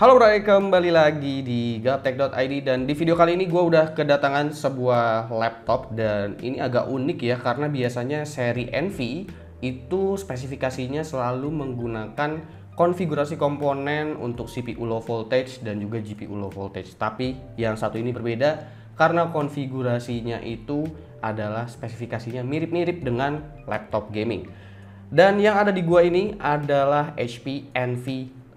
Halo bro, kembali lagi di gaptek.id dan di video kali ini gue udah kedatangan sebuah laptop dan ini agak unik ya karena biasanya seri NV itu spesifikasinya selalu menggunakan konfigurasi komponen untuk CPU low voltage dan juga GPU low voltage tapi yang satu ini berbeda karena konfigurasinya itu adalah spesifikasinya mirip-mirip dengan laptop gaming dan yang ada di gua ini adalah HP NV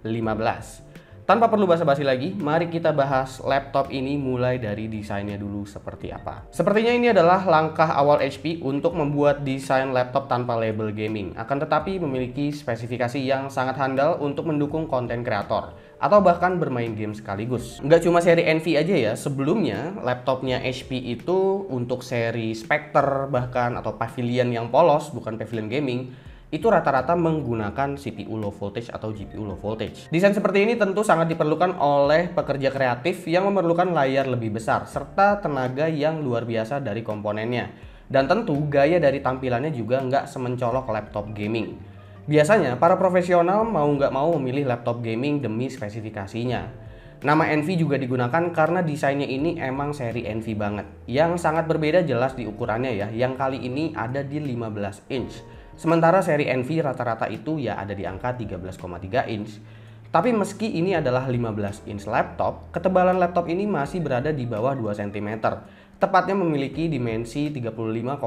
15 tanpa perlu basa-basi lagi, mari kita bahas laptop ini mulai dari desainnya dulu seperti apa. Sepertinya ini adalah langkah awal HP untuk membuat desain laptop tanpa label gaming, akan tetapi memiliki spesifikasi yang sangat handal untuk mendukung konten kreator atau bahkan bermain game sekaligus. Nggak cuma seri NV aja ya, sebelumnya laptopnya HP itu untuk seri Spectre bahkan atau Pavilion yang polos, bukan Pavilion Gaming, itu rata-rata menggunakan CPU low voltage atau GPU low voltage. Desain seperti ini tentu sangat diperlukan oleh pekerja kreatif yang memerlukan layar lebih besar serta tenaga yang luar biasa dari komponennya. Dan tentu gaya dari tampilannya juga nggak semencolok laptop gaming. Biasanya para profesional mau nggak mau memilih laptop gaming demi spesifikasinya. Nama NV juga digunakan karena desainnya ini emang seri NV banget. Yang sangat berbeda jelas di ukurannya ya, yang kali ini ada di 15 inch. Sementara seri NV rata-rata itu ya ada di angka 13,3 inch. Tapi meski ini adalah 15 inch laptop, ketebalan laptop ini masih berada di bawah 2 cm tepatnya memiliki dimensi 35,79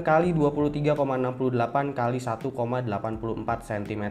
kali 23,68 kali 1,84 cm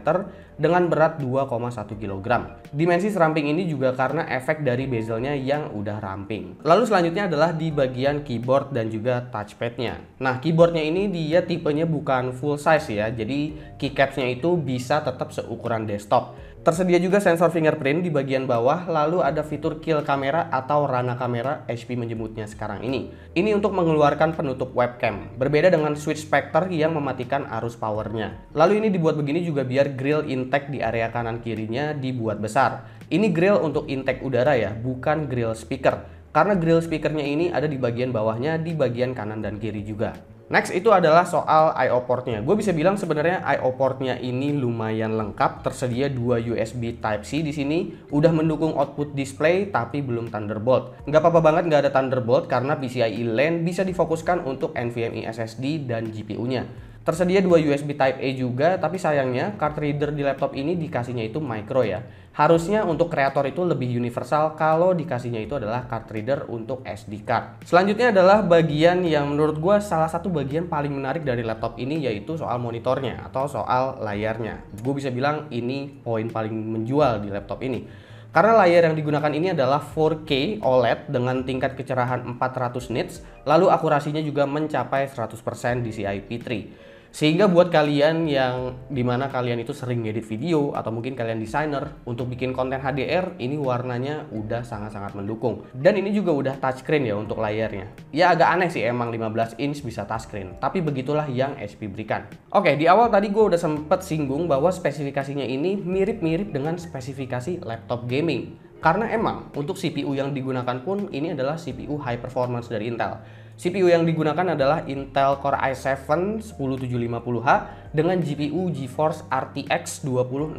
dengan berat 2,1 kg. Dimensi seramping ini juga karena efek dari bezelnya yang udah ramping. Lalu selanjutnya adalah di bagian keyboard dan juga touchpadnya. Nah keyboardnya ini dia tipenya bukan full size ya, jadi keycapsnya itu bisa tetap seukuran desktop Tersedia juga sensor fingerprint di bagian bawah, lalu ada fitur kill kamera atau rana kamera HP menjemputnya sekarang ini. Ini untuk mengeluarkan penutup webcam, berbeda dengan switch specter yang mematikan arus powernya. Lalu ini dibuat begini juga biar grill intake di area kanan kirinya dibuat besar. Ini grill untuk intake udara ya, bukan grill speaker. Karena grill speakernya ini ada di bagian bawahnya, di bagian kanan dan kiri juga. Next itu adalah soal I/O portnya. Gue bisa bilang sebenarnya I/O portnya ini lumayan lengkap. Tersedia dua USB Type-C di sini. Udah mendukung output display tapi belum Thunderbolt. Nggak apa-apa banget nggak ada Thunderbolt karena PCIe LAN e bisa difokuskan untuk NVMe SSD dan GPU-nya. Tersedia dua USB Type A juga, tapi sayangnya card reader di laptop ini dikasihnya itu micro ya. Harusnya untuk kreator itu lebih universal kalau dikasihnya itu adalah card reader untuk SD card. Selanjutnya adalah bagian yang menurut gue salah satu bagian paling menarik dari laptop ini yaitu soal monitornya atau soal layarnya. Gue bisa bilang ini poin paling menjual di laptop ini. Karena layar yang digunakan ini adalah 4K OLED dengan tingkat kecerahan 400 nits, lalu akurasinya juga mencapai 100% DCI p 3 sehingga buat kalian yang dimana kalian itu sering ngedit video atau mungkin kalian desainer untuk bikin konten HDR ini warnanya udah sangat-sangat mendukung. Dan ini juga udah touchscreen ya untuk layarnya. Ya agak aneh sih emang 15 inch bisa touchscreen, tapi begitulah yang HP berikan. Oke, di awal tadi gue udah sempet singgung bahwa spesifikasinya ini mirip-mirip dengan spesifikasi laptop gaming. Karena emang untuk CPU yang digunakan pun ini adalah CPU high performance dari Intel CPU yang digunakan adalah Intel Core i7 10750H dengan GPU GeForce RTX 2060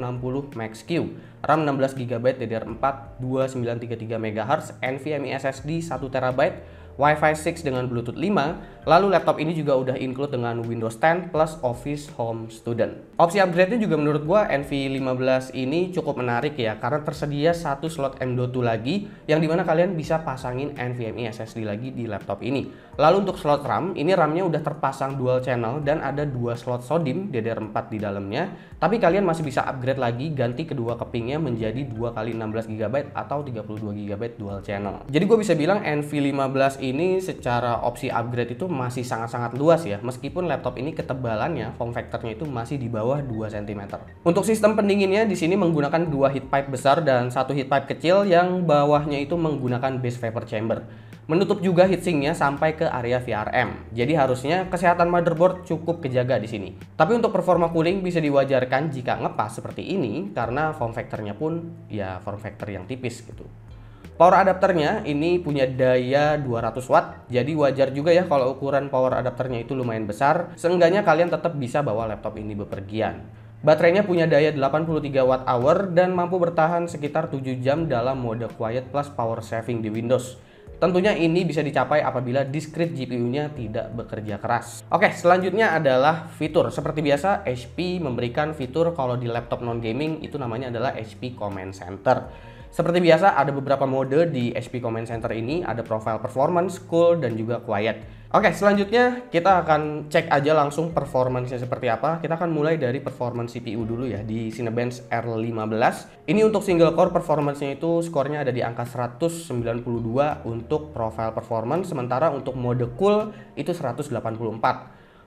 Max-Q, RAM 16 GB DDR4 2933 MHz, NVMe SSD 1 TB, Wi-Fi 6 dengan Bluetooth 5, lalu laptop ini juga udah include dengan Windows 10 plus Office Home Student. Opsi upgrade-nya juga menurut gua NV15 ini cukup menarik ya karena tersedia satu slot M.2 lagi yang dimana kalian bisa pasangin NVMe SSD lagi di laptop ini. Lalu untuk slot RAM, ini RAM-nya udah terpasang dual channel dan ada dua slot SODIMM DDR4 di dalamnya, tapi kalian masih bisa upgrade lagi ganti kedua kepingnya menjadi 2 kali 16 GB atau 32 GB dual channel. Jadi gue bisa bilang NV15 ini secara opsi upgrade itu masih sangat-sangat luas ya, meskipun laptop ini ketebalannya, form factornya itu masih di bawah 2 cm. Untuk sistem pendinginnya di sini menggunakan dua heat pipe besar dan satu heat pipe kecil yang bawahnya itu menggunakan base vapor chamber. Menutup juga heatsinknya sampai ke area VRM. Jadi harusnya kesehatan motherboard cukup kejaga di sini. Tapi untuk performa cooling bisa diwajarkan jika ngepas seperti ini karena form factornya pun ya form factor yang tipis gitu. Power adapternya ini punya daya 200 watt, jadi wajar juga ya kalau ukuran power adapternya itu lumayan besar. Seenggaknya kalian tetap bisa bawa laptop ini bepergian. Baterainya punya daya 83 watt hour dan mampu bertahan sekitar 7 jam dalam mode quiet plus power saving di Windows. Tentunya ini bisa dicapai apabila discrete GPU-nya tidak bekerja keras. Oke, selanjutnya adalah fitur. Seperti biasa, HP memberikan fitur kalau di laptop non-gaming itu namanya adalah HP Command Center. Seperti biasa, ada beberapa mode di HP Command Center ini, ada profile performance, cool, dan juga quiet. Oke, selanjutnya kita akan cek aja langsung performance-nya seperti apa. Kita akan mulai dari performance CPU dulu ya, di Cinebench R15. Ini untuk single core performance-nya itu skornya ada di angka 192 untuk profile performance, sementara untuk mode cool itu 184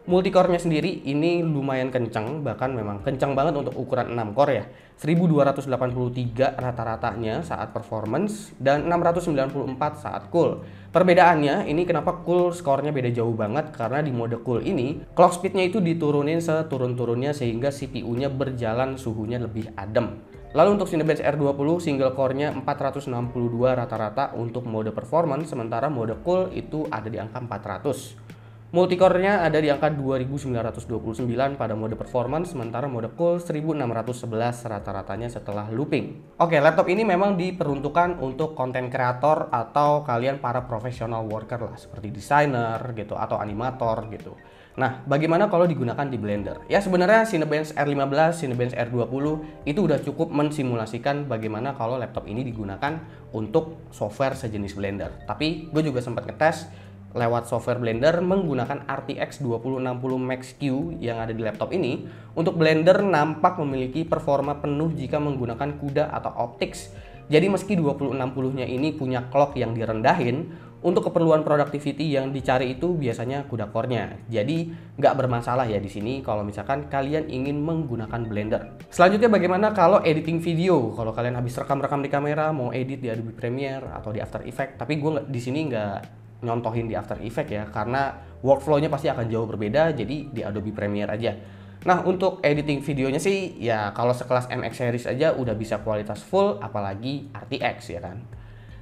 multicore-nya sendiri ini lumayan kencang, bahkan memang kencang banget untuk ukuran 6 core ya. 1283 rata-ratanya saat performance dan 694 saat cool. Perbedaannya ini kenapa cool skornya beda jauh banget karena di mode cool ini clock speednya itu diturunin seturun-turunnya sehingga CPU-nya berjalan suhunya lebih adem. Lalu untuk Cinebench R20 single core-nya 462 rata-rata untuk mode performance sementara mode cool itu ada di angka 400. Multicore-nya ada di angka 2929 pada mode performance, sementara mode cool 1611 rata-ratanya setelah looping. Oke, laptop ini memang diperuntukkan untuk konten kreator atau kalian para profesional worker lah, seperti desainer gitu atau animator gitu. Nah, bagaimana kalau digunakan di Blender? Ya sebenarnya Cinebench R15, Cinebench R20 itu udah cukup mensimulasikan bagaimana kalau laptop ini digunakan untuk software sejenis Blender. Tapi gue juga sempat ngetes lewat software Blender menggunakan RTX 2060 Max-Q yang ada di laptop ini untuk Blender nampak memiliki performa penuh jika menggunakan CUDA atau Optics. Jadi meski 2060-nya ini punya clock yang direndahin, untuk keperluan productivity yang dicari itu biasanya CUDA core-nya. Jadi nggak bermasalah ya di sini kalau misalkan kalian ingin menggunakan Blender. Selanjutnya bagaimana kalau editing video? Kalau kalian habis rekam-rekam di kamera, mau edit di Adobe Premiere atau di After Effects, tapi gue di sini nggak nyontohin di After Effects ya karena workflow-nya pasti akan jauh berbeda jadi di Adobe Premiere aja. Nah, untuk editing videonya sih ya kalau sekelas MX series aja udah bisa kualitas full apalagi RTX ya kan.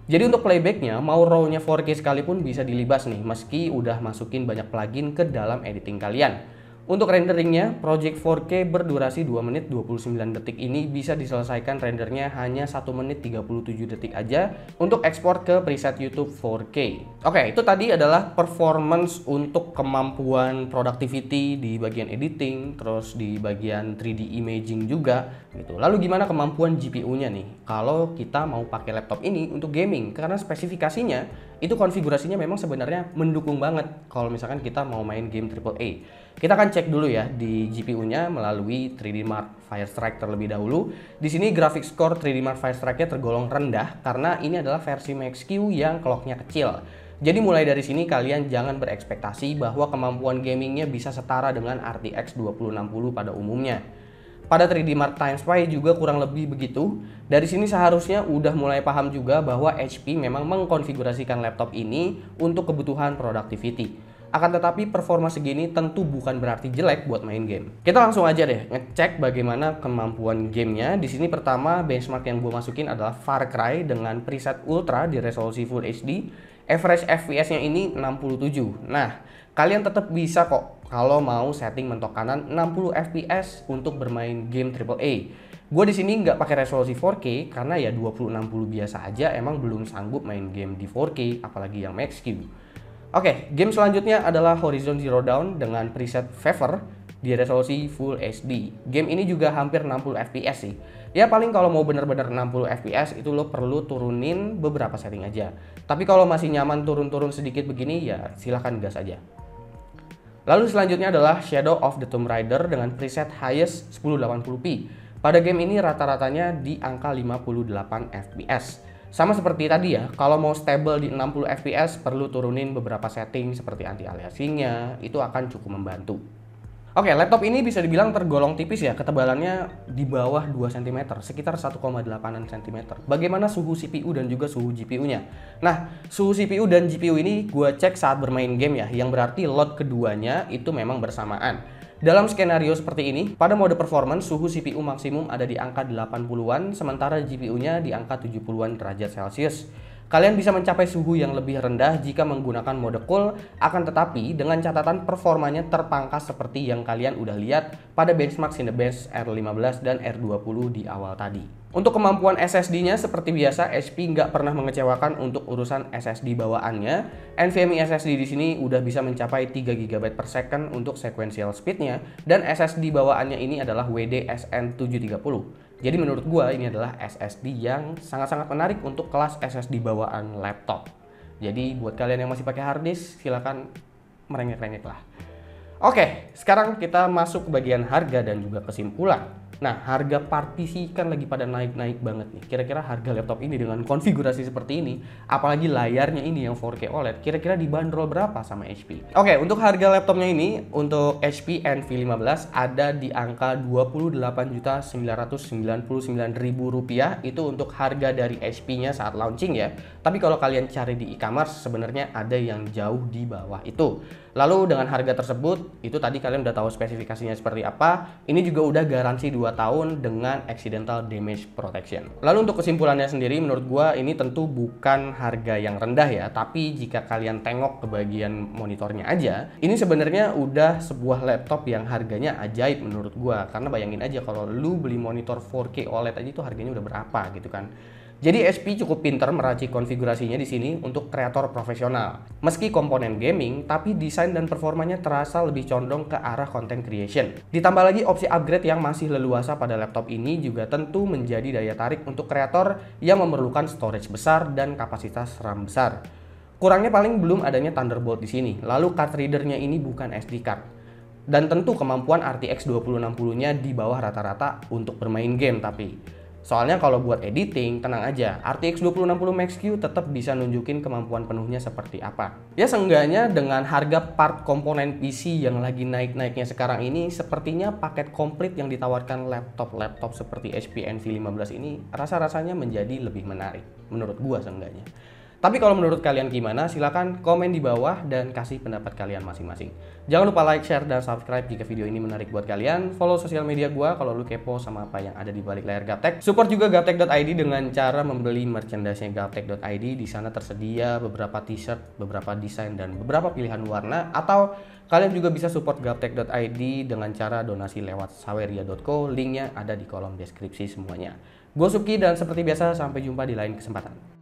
Jadi untuk playbacknya mau RAW-nya 4K sekalipun bisa dilibas nih meski udah masukin banyak plugin ke dalam editing kalian. Untuk renderingnya, Project 4K berdurasi 2 menit 29 detik ini bisa diselesaikan rendernya hanya 1 menit 37 detik aja untuk ekspor ke preset YouTube 4K. Oke, itu tadi adalah performance untuk kemampuan productivity di bagian editing, terus di bagian 3D imaging juga gitu. Lalu gimana kemampuan GPU-nya nih? Kalau kita mau pakai laptop ini untuk gaming karena spesifikasinya itu konfigurasinya memang sebenarnya mendukung banget kalau misalkan kita mau main game AAA. Kita akan cek dulu ya di GPU-nya melalui 3D Mark Strike terlebih dahulu. Di sini grafik skor 3D Mark strike nya tergolong rendah karena ini adalah versi Max-Q yang clock-nya kecil. Jadi mulai dari sini kalian jangan berekspektasi bahwa kemampuan gamingnya bisa setara dengan RTX 2060 pada umumnya. Pada 3D Mark Timespy juga kurang lebih begitu. Dari sini seharusnya udah mulai paham juga bahwa HP memang mengkonfigurasikan laptop ini untuk kebutuhan productivity. Akan tetapi performa segini tentu bukan berarti jelek buat main game. Kita langsung aja deh ngecek bagaimana kemampuan gamenya. Di sini pertama benchmark yang gue masukin adalah Far Cry dengan preset Ultra di resolusi Full HD. Average FPS-nya ini 67. Nah, kalian tetap bisa kok kalau mau setting mentok kanan 60 fps untuk bermain game AAA. Gue di sini nggak pakai resolusi 4K karena ya 2060 biasa aja emang belum sanggup main game di 4K apalagi yang Max Q. Oke, okay, game selanjutnya adalah Horizon Zero Dawn dengan preset Fever di resolusi Full HD. Game ini juga hampir 60 FPS sih. Ya paling kalau mau bener-bener 60 FPS itu lo perlu turunin beberapa setting aja. Tapi kalau masih nyaman turun-turun sedikit begini ya silahkan gas aja. Lalu selanjutnya adalah Shadow of the Tomb Raider dengan preset highest 1080p. Pada game ini rata-ratanya di angka 58 FPS sama seperti tadi ya, kalau mau stable di 60 fps perlu turunin beberapa setting seperti anti aliasingnya, itu akan cukup membantu. Oke, okay, laptop ini bisa dibilang tergolong tipis ya, ketebalannya di bawah 2 cm, sekitar 1,8 cm. Bagaimana suhu CPU dan juga suhu GPU-nya? Nah, suhu CPU dan GPU ini gue cek saat bermain game ya, yang berarti load keduanya itu memang bersamaan. Dalam skenario seperti ini, pada mode performance, suhu CPU maksimum ada di angka 80-an, sementara GPU-nya di angka 70-an derajat Celcius. Kalian bisa mencapai suhu yang lebih rendah jika menggunakan mode cool, akan tetapi dengan catatan performanya terpangkas seperti yang kalian udah lihat pada benchmark Cinebench R15 dan R20 di awal tadi. Untuk kemampuan SSD-nya, seperti biasa HP nggak pernah mengecewakan untuk urusan SSD bawaannya. NVMe SSD di sini udah bisa mencapai 3 GB per second untuk sequential speed-nya, dan SSD bawaannya ini adalah WD-SN730. Jadi menurut gue ini adalah SSD yang sangat-sangat menarik untuk kelas SSD bawaan laptop. Jadi buat kalian yang masih pakai harddisk, silahkan silakan merengek-rengek lah. Oke, sekarang kita masuk ke bagian harga dan juga kesimpulan. Nah, harga partisi kan lagi pada naik-naik banget nih. Kira-kira harga laptop ini dengan konfigurasi seperti ini, apalagi layarnya ini yang 4K OLED, kira-kira dibanderol berapa sama HP? Oke, okay, untuk harga laptopnya ini, untuk HP Envy 15 ada di angka Rp28.999.000 itu untuk harga dari HP-nya saat launching ya. Tapi kalau kalian cari di e-commerce, sebenarnya ada yang jauh di bawah itu. Lalu dengan harga tersebut, itu tadi kalian udah tahu spesifikasinya seperti apa. Ini juga udah garansi 2 tahun dengan accidental damage protection. Lalu untuk kesimpulannya sendiri, menurut gua ini tentu bukan harga yang rendah ya, tapi jika kalian tengok ke bagian monitornya aja, ini sebenarnya udah sebuah laptop yang harganya ajaib menurut gua. Karena bayangin aja kalau lu beli monitor 4K OLED aja itu harganya udah berapa gitu kan. Jadi SP cukup pinter meracik konfigurasinya di sini untuk kreator profesional. Meski komponen gaming, tapi desain dan performanya terasa lebih condong ke arah content creation. Ditambah lagi opsi upgrade yang masih leluasa pada laptop ini juga tentu menjadi daya tarik untuk kreator yang memerlukan storage besar dan kapasitas RAM besar. Kurangnya paling belum adanya Thunderbolt di sini, lalu card readernya ini bukan SD card. Dan tentu kemampuan RTX 2060-nya di bawah rata-rata untuk bermain game tapi. Soalnya kalau buat editing, tenang aja, RTX 2060 Max Q tetap bisa nunjukin kemampuan penuhnya seperti apa. Ya seenggaknya dengan harga part komponen PC yang lagi naik-naiknya sekarang ini, sepertinya paket komplit yang ditawarkan laptop-laptop seperti HP NV15 ini rasa-rasanya menjadi lebih menarik, menurut gua seenggaknya. Tapi kalau menurut kalian gimana? Silahkan komen di bawah dan kasih pendapat kalian masing-masing. Jangan lupa like, share, dan subscribe jika video ini menarik buat kalian. Follow sosial media gua kalau lu kepo sama apa yang ada di balik layar Gaptek. Support juga gaptek.id dengan cara membeli merchandise-nya gaptek.id. Di sana tersedia beberapa t-shirt, beberapa desain, dan beberapa pilihan warna. Atau kalian juga bisa support gaptek.id dengan cara donasi lewat saweria.co. Linknya ada di kolom deskripsi semuanya. Gue Suki dan seperti biasa sampai jumpa di lain kesempatan.